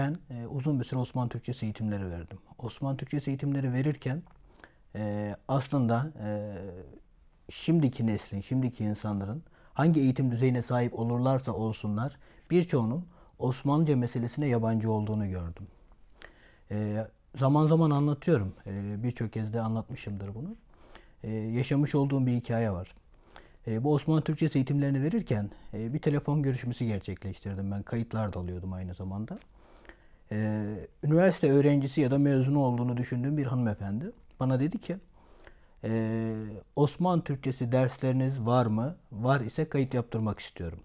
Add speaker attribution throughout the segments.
Speaker 1: ben e, uzun bir süre Osman Türkçesi eğitimleri verdim. Osman Türkçesi eğitimleri verirken e, aslında e, şimdiki neslin, şimdiki insanların hangi eğitim düzeyine sahip olurlarsa olsunlar birçoğunun Osmanlıca meselesine yabancı olduğunu gördüm. E, zaman zaman anlatıyorum. E, Birçok kez de anlatmışımdır bunu. E, yaşamış olduğum bir hikaye var. E, bu Osmanlı Türkçesi eğitimlerini verirken e, bir telefon görüşmesi gerçekleştirdim. Ben kayıtlar da alıyordum aynı zamanda e, üniversite öğrencisi ya da mezunu olduğunu düşündüğüm bir hanımefendi bana dedi ki e, Osman Türkçesi dersleriniz var mı? Var ise kayıt yaptırmak istiyorum.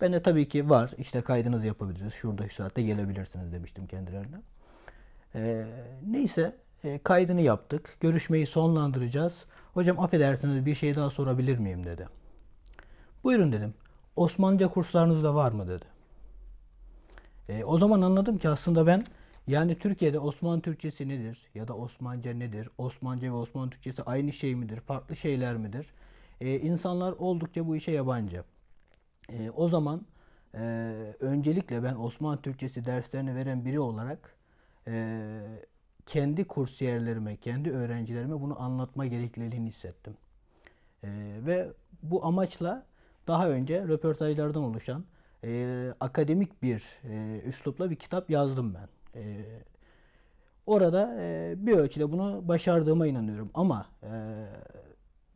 Speaker 1: Ben de tabii ki var işte kaydınızı yapabiliriz şurada şu saatte gelebilirsiniz demiştim kendilerine. E, neyse e, kaydını yaptık. Görüşmeyi sonlandıracağız. Hocam affedersiniz bir şey daha sorabilir miyim dedi. Buyurun dedim. Osmanlıca kurslarınız da var mı dedi. E, o zaman anladım ki aslında ben yani Türkiye'de Osmanlı Türkçesi nedir ya da Osmanlıca nedir? Osmanlıca ve Osmanlı Türkçesi aynı şey midir? Farklı şeyler midir? E, insanlar oldukça bu işe yabancı. E, o zaman e, öncelikle ben Osmanlı Türkçesi derslerini veren biri olarak e, kendi kursiyerlerime, kendi öğrencilerime bunu anlatma gerekliliğini hissettim. E, ve bu amaçla daha önce röportajlardan oluşan e, akademik bir e, üslupla bir kitap yazdım ben. E, orada e, bir ölçüde bunu başardığıma inanıyorum ama e,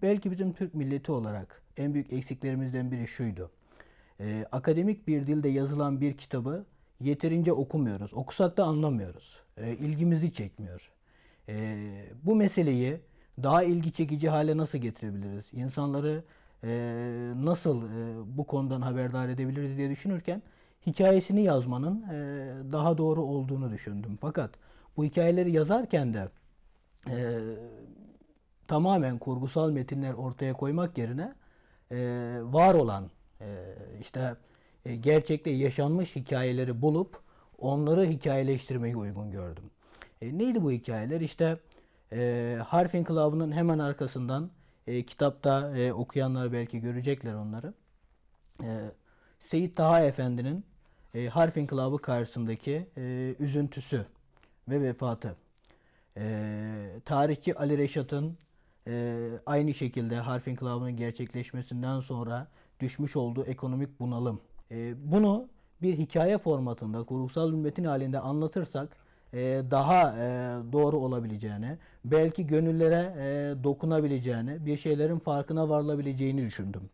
Speaker 1: belki bizim Türk milleti olarak en büyük eksiklerimizden biri şuydu. E, akademik bir dilde yazılan bir kitabı yeterince okumuyoruz. Okusak da anlamıyoruz. E, ilgimizi çekmiyor. E, bu meseleyi daha ilgi çekici hale nasıl getirebiliriz? İnsanları nasıl bu konudan haberdar edebiliriz diye düşünürken hikayesini yazmanın daha doğru olduğunu düşündüm. Fakat bu hikayeleri yazarken de tamamen kurgusal metinler ortaya koymak yerine var olan işte gerçekte yaşanmış hikayeleri bulup onları hikayeleştirmeyi uygun gördüm. E, neydi bu hikayeler? İşte e, Harf İnkılabı'nın hemen arkasından e, kitapta e, okuyanlar belki görecekler onları. E, Seyit Taha Efendi'nin e, Harf İnkılabı karşısındaki e, üzüntüsü ve vefatı. E, tarihçi Ali Reşat'ın e, aynı şekilde Harf İnkılabı'nın gerçekleşmesinden sonra düşmüş olduğu ekonomik bunalım. E, bunu bir hikaye formatında kurgusal bir metin halinde anlatırsak e, daha e, doğru olabileceğini, belki gönüllere e, dokunabileceğini, bir şeylerin farkına varılabileceğini düşündüm.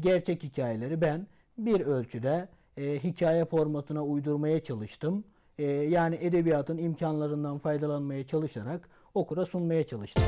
Speaker 1: Gerçek hikayeleri ben bir ölçüde hikaye formatına uydurmaya çalıştım. Yani edebiyatın imkanlarından faydalanmaya çalışarak okura sunmaya çalıştım.